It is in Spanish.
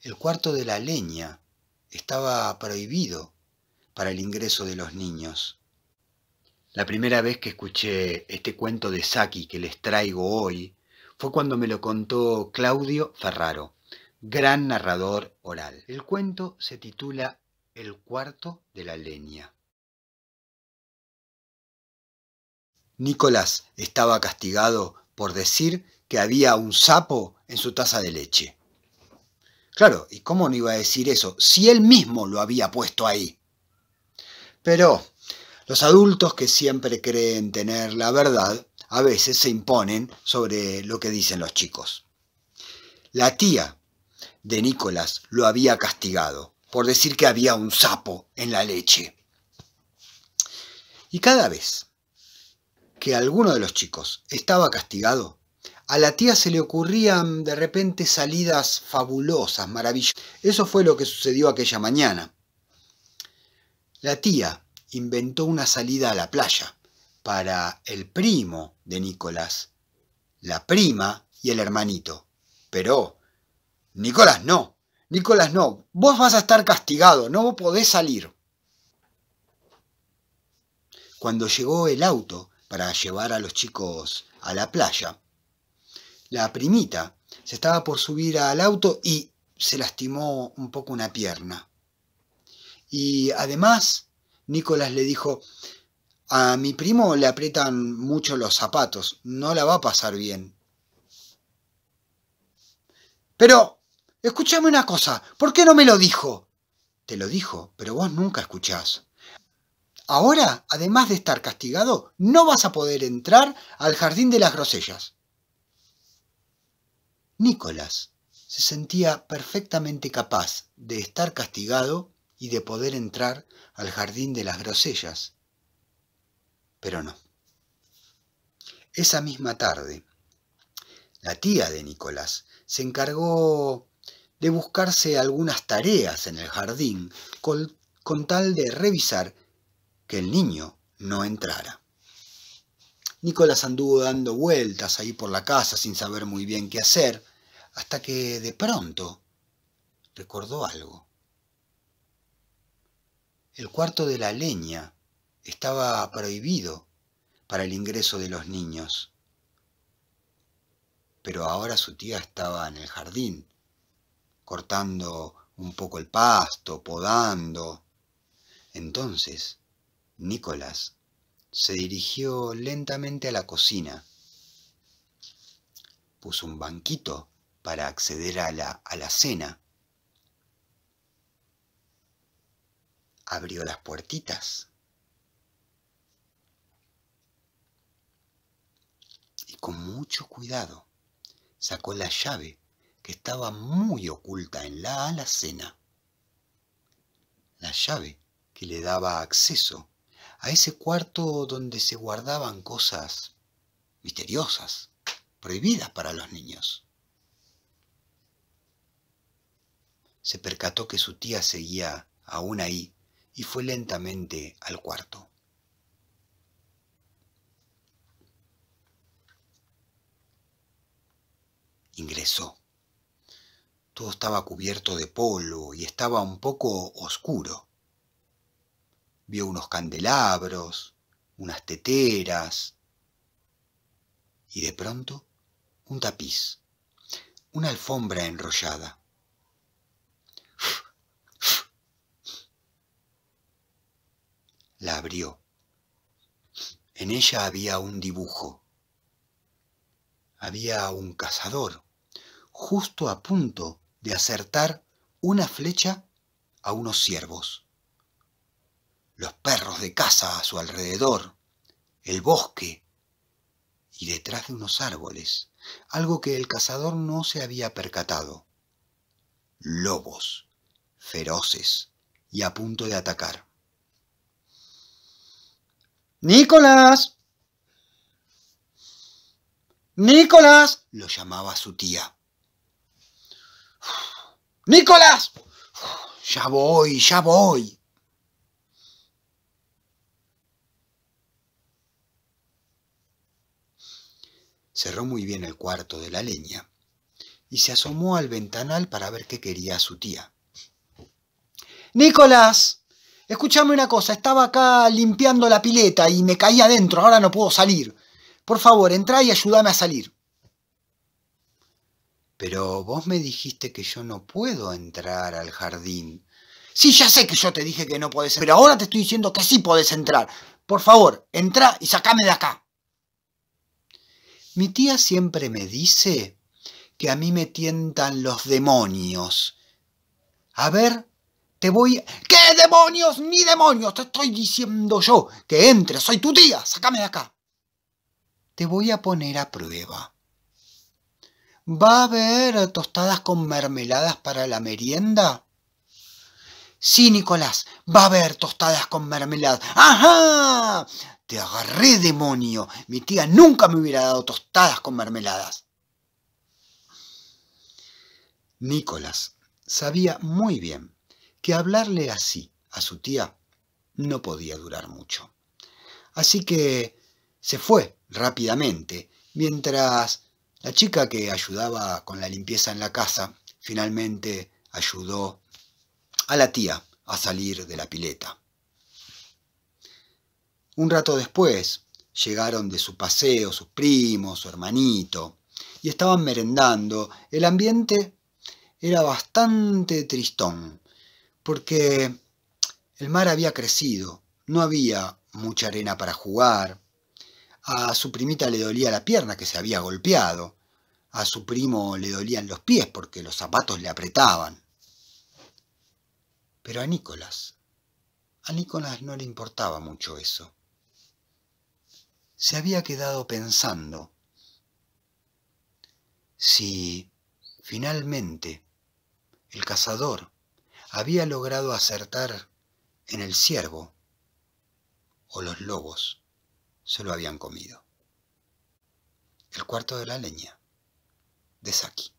El cuarto de la leña estaba prohibido para el ingreso de los niños. La primera vez que escuché este cuento de Saki que les traigo hoy fue cuando me lo contó Claudio Ferraro, gran narrador oral. El cuento se titula El cuarto de la leña. Nicolás estaba castigado por decir que había un sapo en su taza de leche. Claro, ¿y cómo no iba a decir eso si él mismo lo había puesto ahí? Pero los adultos que siempre creen tener la verdad a veces se imponen sobre lo que dicen los chicos. La tía de Nicolás lo había castigado por decir que había un sapo en la leche. Y cada vez que alguno de los chicos estaba castigado, a la tía se le ocurrían de repente salidas fabulosas, maravillosas. Eso fue lo que sucedió aquella mañana. La tía inventó una salida a la playa para el primo de Nicolás, la prima y el hermanito. Pero, Nicolás no, Nicolás no, vos vas a estar castigado, no podés salir. Cuando llegó el auto para llevar a los chicos a la playa, la primita. Se estaba por subir al auto y se lastimó un poco una pierna. Y además, Nicolás le dijo, a mi primo le aprietan mucho los zapatos, no la va a pasar bien. Pero, escúchame una cosa, ¿por qué no me lo dijo? Te lo dijo, pero vos nunca escuchás. Ahora, además de estar castigado, no vas a poder entrar al jardín de las grosellas. Nicolás se sentía perfectamente capaz de estar castigado y de poder entrar al jardín de las grosellas. Pero no. Esa misma tarde, la tía de Nicolás se encargó de buscarse algunas tareas en el jardín con, tal de revisar que el niño no entrara. Nicolás anduvo dando vueltas ahí por la casa sin saber muy bien qué hacer, hasta que de pronto recordó algo. El cuarto de la leña estaba prohibido para el ingreso de los niños. Pero ahora su tía estaba en el jardín, cortando un poco el pasto, podando. Entonces, Nicolás se dirigió lentamente a la cocina. Puso un banquito para acceder a la, alacena. Abrió las puertitas. Y con mucho cuidado sacó la llave que estaba muy oculta en la alacena. La llave que le daba acceso a ese cuarto donde se guardaban cosas misteriosas, prohibidas para los niños. Se percató que su tía seguía aún ahí y fue lentamente al cuarto. Ingresó. Todo estaba cubierto de polvo y estaba un poco oscuro vio unos candelabros, unas teteras y de pronto un tapiz, una alfombra enrollada. La abrió. En ella había un dibujo. Había un cazador, justo a punto de acertar una flecha a unos ciervos los perros de caza a su alrededor, el bosque y detrás de unos árboles, algo que el cazador no se había percatado. Lobos, feroces y a punto de atacar. Nicolás. Nicolás. lo llamaba su tía. Nicolás. Ya voy, ya voy. cerró muy bien el cuarto de la leña y se asomó al ventanal para ver qué quería su tía. Nicolás, escúchame una cosa, estaba acá limpiando la pileta y me caí adentro, ahora no puedo salir. Por favor, entra y ayúdame a salir. Pero vos me dijiste que yo no puedo entrar al jardín. Sí, ya sé que yo te dije que no podés, pero ahora te estoy diciendo que sí podés entrar. Por favor, entra y sacame de acá. Mi tía siempre me dice que a mí me tientan los demonios. A ver, te voy... ¿Qué demonios? Ni demonios. Te estoy diciendo yo que entres. Soy tu tía. Sácame de acá. Te voy a poner a prueba. ¿Va a haber tostadas con mermeladas para la merienda? Sí, Nicolás, va a haber tostadas con mermelada. ¡Ajá! Te agarré, demonio. Mi tía nunca me hubiera dado tostadas con mermeladas. Nicolás sabía muy bien que hablarle así a su tía no podía durar mucho. Así que se fue rápidamente, mientras la chica que ayudaba con la limpieza en la casa finalmente ayudó a la tía a salir de la pileta. Un rato después llegaron de su paseo sus primos, su hermanito, y estaban merendando. El ambiente era bastante tristón, porque el mar había crecido, no había mucha arena para jugar. A su primita le dolía la pierna que se había golpeado. A su primo le dolían los pies porque los zapatos le apretaban. Pero a Nicolás, a Nicolás no le importaba mucho eso se había quedado pensando si finalmente el cazador había logrado acertar en el ciervo o los lobos se lo habían comido. El cuarto de la leña de Saki.